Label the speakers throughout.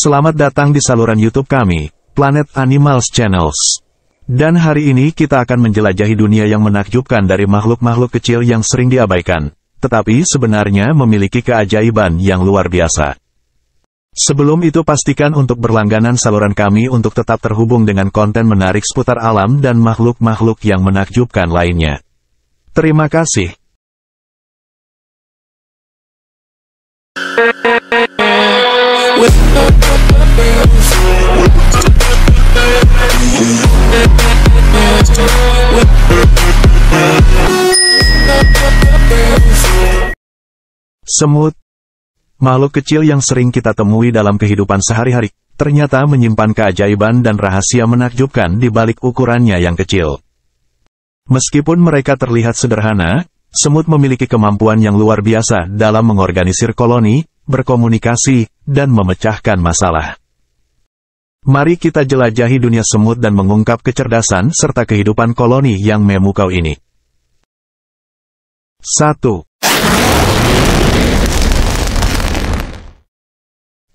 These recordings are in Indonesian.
Speaker 1: Selamat datang di saluran YouTube kami, Planet Animals Channels. Dan hari ini kita akan menjelajahi dunia yang menakjubkan dari makhluk-makhluk kecil yang sering diabaikan, tetapi sebenarnya memiliki keajaiban yang luar biasa. Sebelum itu pastikan untuk berlangganan saluran kami untuk tetap terhubung dengan konten menarik seputar alam dan makhluk-makhluk yang menakjubkan lainnya. Terima kasih. With Semut Makhluk kecil yang sering kita temui dalam kehidupan sehari-hari, ternyata menyimpan keajaiban dan rahasia menakjubkan di balik ukurannya yang kecil. Meskipun mereka terlihat sederhana, semut memiliki kemampuan yang luar biasa dalam mengorganisir koloni, berkomunikasi, dan memecahkan masalah. Mari kita jelajahi dunia semut dan mengungkap kecerdasan serta kehidupan koloni yang memukau ini. 1.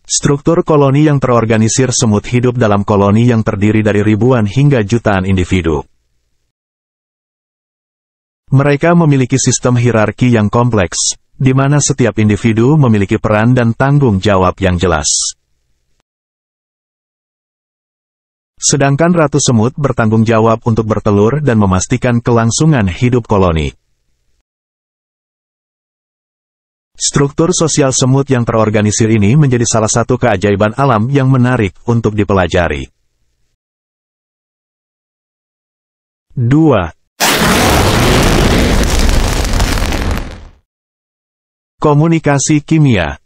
Speaker 1: Struktur koloni yang terorganisir semut hidup dalam koloni yang terdiri dari ribuan hingga jutaan individu. Mereka memiliki sistem hierarki yang kompleks, di mana setiap individu memiliki peran dan tanggung jawab yang jelas. Sedangkan ratu semut bertanggung jawab untuk bertelur dan memastikan kelangsungan hidup koloni. Struktur sosial semut yang terorganisir ini menjadi salah satu keajaiban alam yang menarik untuk dipelajari. 2. Komunikasi kimia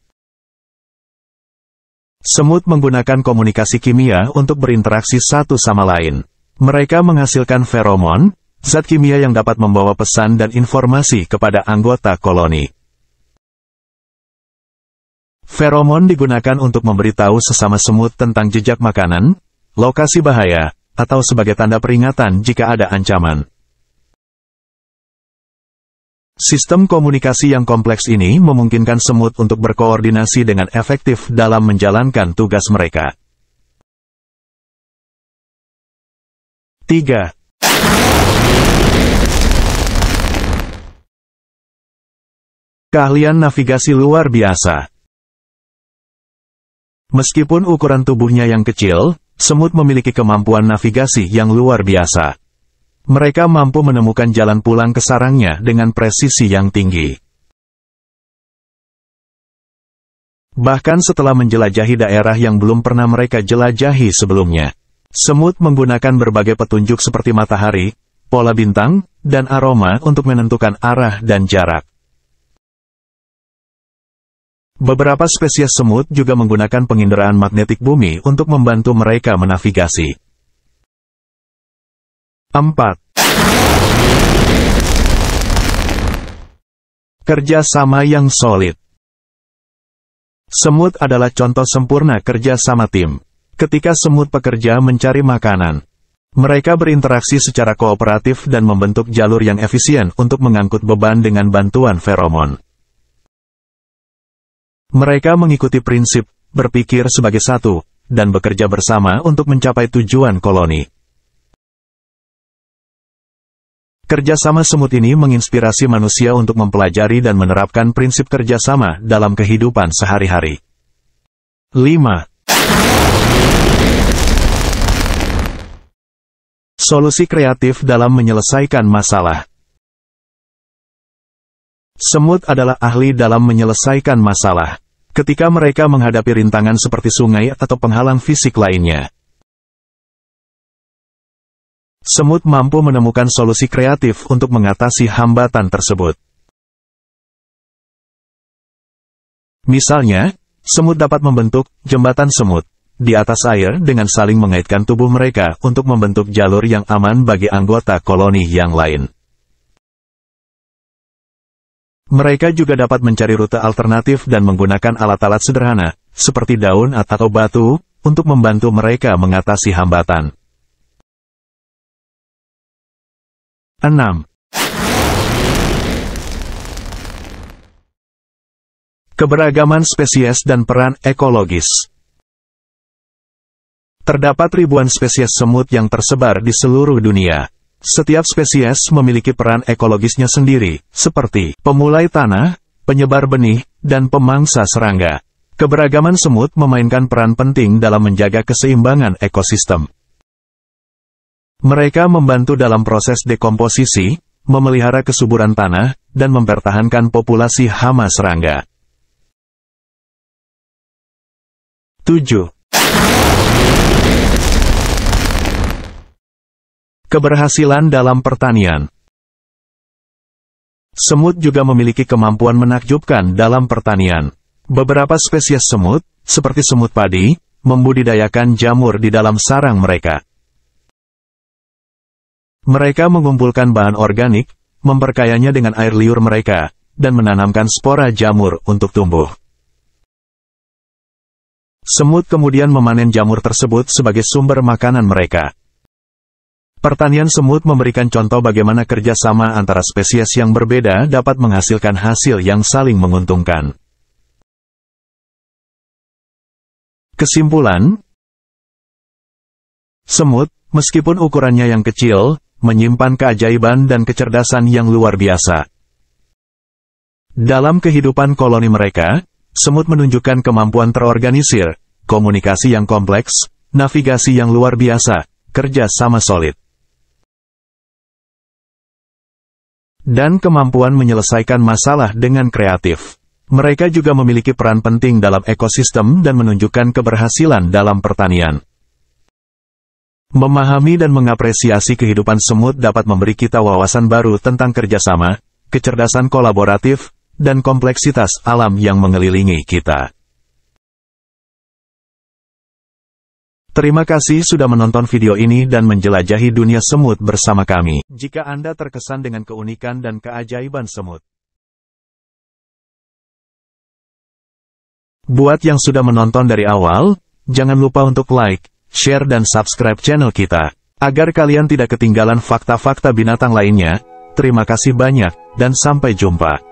Speaker 1: Semut menggunakan komunikasi kimia untuk berinteraksi satu sama lain. Mereka menghasilkan feromon, zat kimia yang dapat membawa pesan dan informasi kepada anggota koloni. Feromon digunakan untuk memberitahu sesama semut tentang jejak makanan, lokasi bahaya, atau sebagai tanda peringatan jika ada ancaman. Sistem komunikasi yang kompleks ini memungkinkan semut untuk berkoordinasi dengan efektif dalam menjalankan tugas mereka. 3. Keahlian navigasi luar biasa Meskipun ukuran tubuhnya yang kecil, semut memiliki kemampuan navigasi yang luar biasa. Mereka mampu menemukan jalan pulang ke sarangnya dengan presisi yang tinggi. Bahkan setelah menjelajahi daerah yang belum pernah mereka jelajahi sebelumnya. Semut menggunakan berbagai petunjuk seperti matahari, pola bintang, dan aroma untuk menentukan arah dan jarak. Beberapa spesies semut juga menggunakan penginderaan magnetik bumi untuk membantu mereka menavigasi. 4. sama yang solid Semut adalah contoh sempurna kerja sama tim. Ketika semut pekerja mencari makanan, mereka berinteraksi secara kooperatif dan membentuk jalur yang efisien untuk mengangkut beban dengan bantuan feromon. Mereka mengikuti prinsip berpikir sebagai satu dan bekerja bersama untuk mencapai tujuan koloni. Kerjasama semut ini menginspirasi manusia untuk mempelajari dan menerapkan prinsip kerjasama dalam kehidupan sehari-hari. 5. Solusi kreatif dalam menyelesaikan masalah Semut adalah ahli dalam menyelesaikan masalah ketika mereka menghadapi rintangan seperti sungai atau penghalang fisik lainnya. Semut mampu menemukan solusi kreatif untuk mengatasi hambatan tersebut. Misalnya, semut dapat membentuk jembatan semut di atas air dengan saling mengaitkan tubuh mereka untuk membentuk jalur yang aman bagi anggota koloni yang lain. Mereka juga dapat mencari rute alternatif dan menggunakan alat-alat sederhana, seperti daun atau batu, untuk membantu mereka mengatasi hambatan. 6. Keberagaman spesies dan peran ekologis Terdapat ribuan spesies semut yang tersebar di seluruh dunia. Setiap spesies memiliki peran ekologisnya sendiri, seperti pemulai tanah, penyebar benih, dan pemangsa serangga. Keberagaman semut memainkan peran penting dalam menjaga keseimbangan ekosistem. Mereka membantu dalam proses dekomposisi, memelihara kesuburan tanah, dan mempertahankan populasi hama serangga. 7. Keberhasilan dalam pertanian Semut juga memiliki kemampuan menakjubkan dalam pertanian. Beberapa spesies semut, seperti semut padi, membudidayakan jamur di dalam sarang mereka. Mereka mengumpulkan bahan organik, memperkayanya dengan air liur mereka, dan menanamkan spora jamur untuk tumbuh. Semut kemudian memanen jamur tersebut sebagai sumber makanan mereka. Pertanian semut memberikan contoh bagaimana kerjasama antara spesies yang berbeda dapat menghasilkan hasil yang saling menguntungkan. Kesimpulan Semut, meskipun ukurannya yang kecil, menyimpan keajaiban dan kecerdasan yang luar biasa. Dalam kehidupan koloni mereka, semut menunjukkan kemampuan terorganisir, komunikasi yang kompleks, navigasi yang luar biasa, kerja sama solid. dan kemampuan menyelesaikan masalah dengan kreatif. Mereka juga memiliki peran penting dalam ekosistem dan menunjukkan keberhasilan dalam pertanian. Memahami dan mengapresiasi kehidupan semut dapat memberi kita wawasan baru tentang kerjasama, kecerdasan kolaboratif, dan kompleksitas alam yang mengelilingi kita. Terima kasih sudah menonton video ini dan menjelajahi dunia semut bersama kami. Jika Anda terkesan dengan keunikan dan keajaiban semut, Buat yang sudah menonton dari awal, jangan lupa untuk like, share dan subscribe channel kita. Agar kalian tidak ketinggalan fakta-fakta binatang lainnya, terima kasih banyak, dan sampai jumpa.